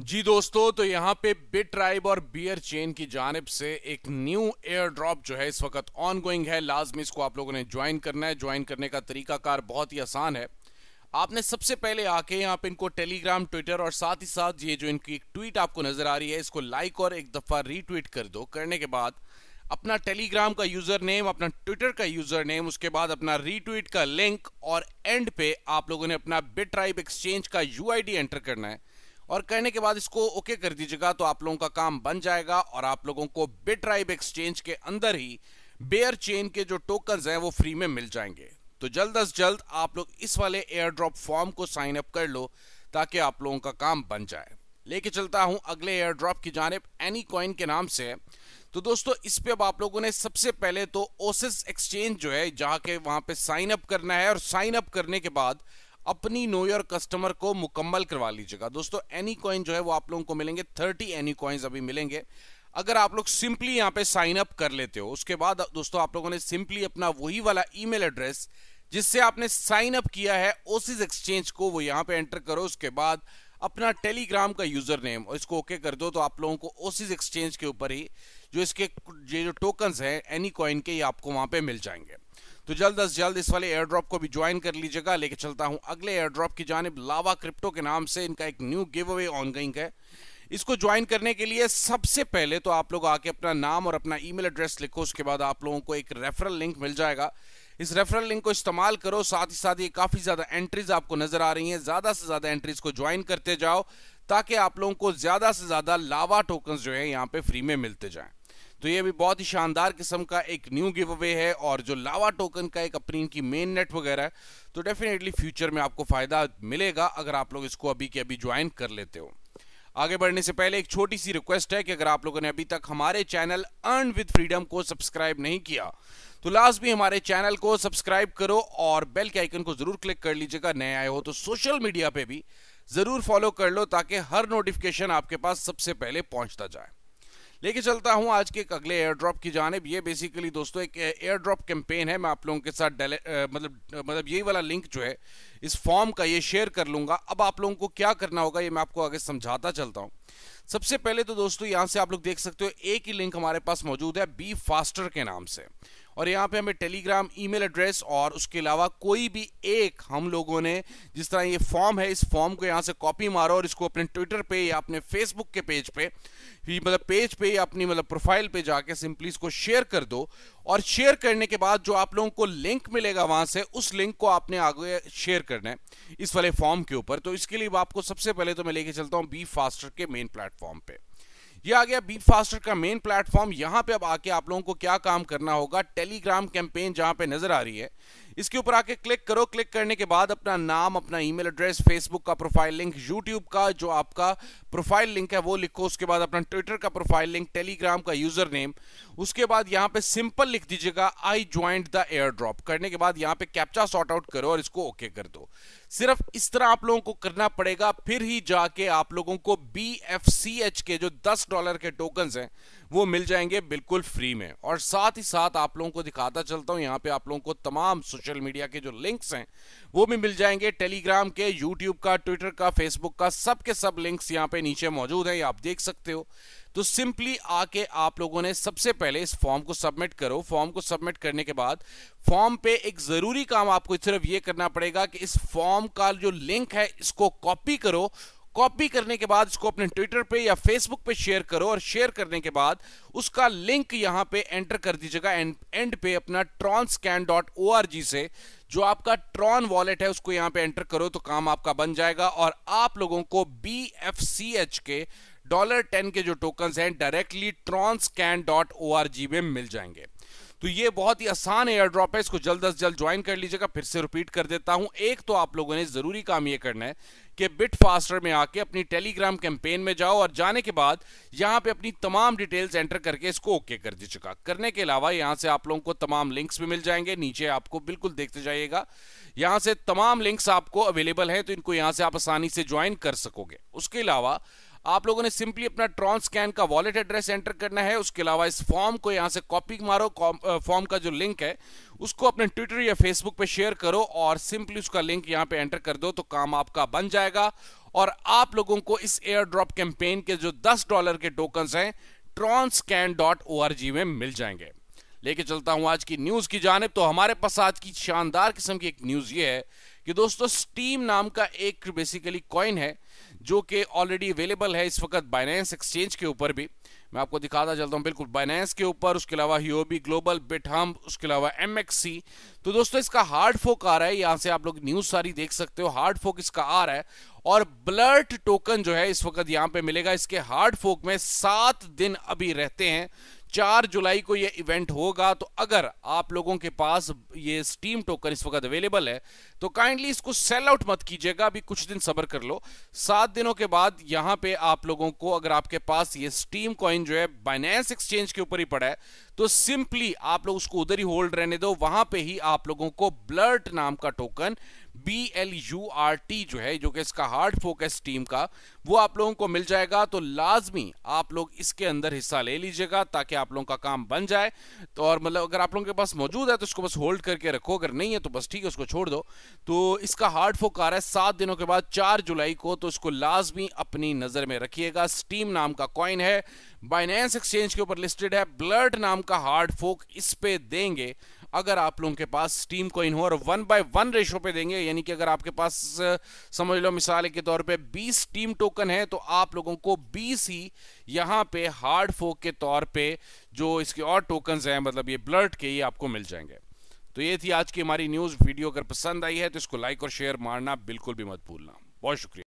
जी दोस्तों तो यहाँ पे बिट ट्राइब और बियर चेन की जानब से एक न्यू एयर ड्रॉप जो है इस वक्त ऑन गोइंग है लाजमी इसको आप लोगों ने ज्वाइन करना है ज्वाइन करने का तरीकाकार बहुत ही आसान है आपने सबसे पहले आके यहाँ पे इनको टेलीग्राम ट्विटर और साथ ही साथ ये जो इनकी एक ट्वीट आपको नजर आ रही है इसको लाइक और एक दफ़ा रीट्वीट कर दो करने के बाद अपना टेलीग्राम का यूज़र नेम अपना ट्विटर का यूज़र नेम उसके बाद अपना रीट्वीट का लिंक और एंड पे आप लोगों ने अपना बिट ट्राइब एक्सचेंज का यू एंटर करना है और करने के बाद इसको ओके कर दीजिएगा तो आप लोगों का काम बन जाएगा और आप लोगों को बिट्राइब एक्सचेंज के अंदर ही बेयर चेन के जो टोकन हैं वो फ्री में मिल जाएंगे तो जल्द अज जल्द आप लोग इस वाले एयर ड्रॉप फॉर्म को साइन अप कर लो ताकि आप लोगों का काम बन जाए लेके चलता हूं अगले एयर ड्रॉप की जानब एनी कॉइन के नाम से तो दोस्तों इस पे अब आप लोगों ने सबसे पहले तो ओसिस एक्सचेंज जो है जहां के वहां पे साइन अप करना है और साइन अप करने के बाद अपनी नो योर कस्टमर को मुकम्मल करवा लीजिएगा दोस्तों एनी कॉइन जो है वो आप लोगों को मिलेंगे थर्टी एनी कॉइन्स अभी मिलेंगे अगर आप लोग सिंपली यहाँ पे साइन अप कर लेते हो उसके बाद दोस्तों आप लोगों ने सिंपली अपना वही वाला ईमेल एड्रेस जिससे आपने साइन अप किया है ओसिस एक्सचेंज को वो यहाँ पे एंटर करो उसके बाद अपना टेलीग्राम का यूजर नेम और इसको ओके कर दो तो आप लोगों को ओसिस एक्सचेंज के ऊपर ही जो इसके जो टोकन्स हैं एनी कॉइन के ये आपको वहाँ पे मिल जाएंगे तो जल्द अज जल्द इस वाले एयर ड्रॉप को भी ज्वाइन कर लीजिएगा लेके चलता हूं अगले एयर ड्रॉप की जानब लावा क्रिप्टो के नाम से इनका एक न्यू गिव अवे ऑन गई है इसको ज्वाइन करने के लिए सबसे पहले तो आप लोग आके अपना नाम और अपना ईमेल एड्रेस लिखो उसके बाद आप लोगों को एक रेफरल लिंक मिल जाएगा इस रेफरल लिंक को इस्तेमाल करो साथ ही साथ ये काफ़ी ज़्यादा एंट्रीज आपको नज़र आ रही हैं ज़्यादा से ज़्यादा एंट्रीज को ज्वाइन करते जाओ ताकि आप लोगों को ज़्यादा से ज़्यादा लावा टोकन जो है यहाँ पे फ्री में मिलते जाए तो ये भी बहुत ही शानदार किस्म का एक न्यू गिव अवे है और जो लावा टोकन का एक अपनी इनकी मेन नेट वगैरह है तो डेफिनेटली फ्यूचर में आपको फ़ायदा मिलेगा अगर आप लोग इसको अभी के अभी ज्वाइन कर लेते हो आगे बढ़ने से पहले एक छोटी सी रिक्वेस्ट है कि अगर आप लोगों ने अभी तक हमारे चैनल अर्न विद फ्रीडम को सब्सक्राइब नहीं किया तो लास्ट भी हमारे चैनल को सब्सक्राइब करो और बेल के आइकन को जरूर क्लिक कर लीजिएगा नए आए हो तो सोशल मीडिया पे भी जरूर फॉलो कर लो ताकि हर नोटिफिकेशन आपके पास सबसे पहले पहुंचता जाए लेके चलता हूँ आज के एक अगले एयर ड्रॉप की जानब ये बेसिकली दोस्तों एक एयर ड्रॉप कैंपेन है मैं आप लोगों के साथ डेले मतलब मतलब यही वाला लिंक जो है इस फॉर्म का ये शेयर कर लूँगा अब आप लोगों को क्या करना होगा ये मैं आपको आगे समझाता चलता हूँ सबसे पहले तो दोस्तों यहाँ से आप लोग देख सकते हो एक ही लिंक हमारे पास मौजूद है बी फास्टर के नाम से और यहाँ पे हमें टेलीग्राम ईमेल एड्रेस और उसके अलावा कोई भी एक हम लोगों ने जिस तरह ये फॉर्म है इस फॉर्म को यहाँ से कॉपी मारो और इसको अपने ट्विटर पे या अपने फेसबुक के पेज पे मतलब पेज पे या अपनी मतलब प्रोफाइल पे जाके सिंपली इसको शेयर कर दो और शेयर करने के बाद जो आप लोगों को लिंक मिलेगा वहां से उस लिंक को आपने आगे शेयर करना है इस वाले फॉर्म के ऊपर तो इसके लिए आपको सबसे पहले तो मैं लेके चलता हूँ बी फास्टर के मेन प्लेटफॉर्म पे ये आ गया बीट फास्टर का मेन प्लेटफॉर्म यहाँ पे अब आके आप लोगों को क्या काम करना होगा टेलीग्राम कैंपेन जहाँ पे नजर आ रही है इसके ऊपर आके क्लिक करो क्लिक करने के बाद अपना नाम अपना ईमेल एड्रेस फेसबुक का प्रोफाइल लिंक यूट्यूब का जो आपका प्रोफाइल लिंक है वो लिखो उसके बाद अपना ट्विटर का प्रोफाइल लिंक टेलीग्राम का यूजर नेम उसके बाद यहाँ पे सिंपल लिख दीजिएगा I joined the air drop करने के बाद यहाँ पे कैप्चा सॉर्ट आउट करो और इसको ओके कर दो सिर्फ इस तरह आप लोगों को करना पड़ेगा फिर ही जाके आप लोगों को बी के जो दस डॉलर के टोकन हैं वो मिल जाएंगे बिल्कुल फ्री में और साथ ही साथ आप लोगों को दिखाता चलता हूँ यहाँ पे आप लोगों को तमाम सोशल मीडिया के जो लिंक्स हैं वो भी मिल जाएंगे टेलीग्राम के यूट्यूब का ट्विटर का फेसबुक का सब के सब लिंक्स यहाँ पे नीचे मौजूद है आप देख सकते हो तो सिंपली आके आप लोगों ने सबसे पहले इस फॉर्म को सबमिट करो फॉर्म को सबमिट करने के बाद फॉर्म पे एक ज़रूरी काम आपको सिर्फ ये करना पड़ेगा कि इस फॉर्म का जो लिंक है इसको कॉपी करो कॉपी करने के बाद इसको अपने ट्विटर पे या फेसबुक पे शेयर करो और शेयर करने के बाद उसका लिंक यहां पे एंटर कर दीजिएगा एंड एंड पे अपना Tron scan dot O R G से जो आपका ट्रॉन वॉलेट है उसको यहां पे एंटर करो तो काम आपका बन जाएगा और आप लोगों को बी एफ सी एच के डॉलर टेन के जो टोकन हैं directly Tron scan dot O R G में मिल जाएंगे तो ये बहुत ही आसान एयर ड्रॉप है इसको जल्द अज जल्द ज्वाइन कर लीजिएगा फिर से रिपीट कर देता हूं एक तो आप लोगों ने जरूरी काम ये करना है कि बिट फास्टर में आके अपनी टेलीग्राम कैंपेन में जाओ और जाने के बाद यहां पे अपनी तमाम डिटेल्स एंटर करके इसको ओके कर दीजिएगा करने के अलावा यहां से आप लोगों को तमाम लिंक्स भी मिल जाएंगे नीचे आपको बिल्कुल देखते जाइएगा यहां से तमाम लिंक्स आपको अवेलेबल हैं तो इनको यहां से आप आसानी से ज्वाइन कर सकोगे उसके अलावा आप लोगों ने सिंपली अपना ट्रॉन स्कैन का वॉलेट एड्रेस एंटर करना है उसके अलावा इस फॉर्म को यहाँ से कॉपी मारो फॉर्म का जो लिंक है उसको अपने ट्विटर या फेसबुक पे शेयर करो और सिंपली उसका लिंक यहाँ पे एंटर कर दो तो काम आपका बन जाएगा और आप लोगों को इस एयर ड्रॉप कैंपेन के जो दस डॉलर के टोकन हैं Tron scan dot O R G में मिल जाएंगे लेके चलता हूं आज की न्यूज की जानब तो हमारे पास आज की शानदार किस्म की एक न्यूज ये है कि दोस्तों स्टीम नाम का एक बेसिकली कॉइन है जो कि ऑलरेडी अवेलेबल है इस वक्त बाइनेंस एक्सचेंज के ऊपर भी मैं आपको दिखाता चलता हूँ बिल्कुल बाइनेंस के ऊपर उसके अलावा हीओबी ग्लोबल बिटहम उसके अलावा एम तो दोस्तों इसका हार्ड फोक आ रहा है यहाँ से आप लोग न्यूज़ सारी देख सकते हो हार्ड फोक इसका आ रहा है और ब्लर्ट टोकन जो है इस वक्त यहाँ पे मिलेगा इसके हार्ड फोक में सात दिन अभी रहते हैं चार जुलाई को यह इवेंट होगा तो अगर आप लोगों के पास ये स्टीम टोकन इस वक्त अवेलेबल है तो काइंडली इसको सेल आउट मत कीजिएगा अभी कुछ दिन सबर कर लो सात दिनों के बाद यहां पे आप लोगों को अगर आपके पास ये स्टीम कॉइन जो है बाइनेंस एक्सचेंज के ऊपर ही पड़ा है तो सिंपली आप लोग उसको उधर ही होल्ड रहने दो वहां पे ही आप लोगों को ब्लर्ट नाम का token B L U R T जो है जो कि इसका हार्ड फोकस टीम का वो आप लोगों को मिल जाएगा तो लाजमी आप लोग इसके अंदर हिस्सा ले लीजिएगा ताकि आप लोगों का काम बन जाए तो और मतलब अगर आप लोगों के पास मौजूद है तो इसको बस होल्ड करके रखो अगर नहीं है तो बस ठीक है उसको छोड़ दो तो इसका हार्ड फोक आ रहा है सात दिनों के बाद चार जुलाई को तो इसको लाजमी अपनी नज़र में रखिएगा स्टीम नाम का कॉइन है बाइनेंस एक्सचेंज के ऊपर लिस्टेड है ब्लड नाम का हार्ड फोक इस पे देंगे अगर आप लोगों के पास स्टीम कॉइन हो और वन बाय वन रेशो पे देंगे यानी कि अगर आपके पास समझ लो मिसाल के तौर पे 20 स्टीम टोकन है तो आप लोगों को 20 ही यहां पे हार्ड फोक के तौर पे जो इसके और टोकन हैं मतलब ये ब्लर्ट के ये आपको मिल जाएंगे तो ये थी आज की हमारी न्यूज़ वीडियो अगर पसंद आई है तो इसको लाइक और शेयर मारना बिल्कुल भी मत भूलना बहुत शुक्रिया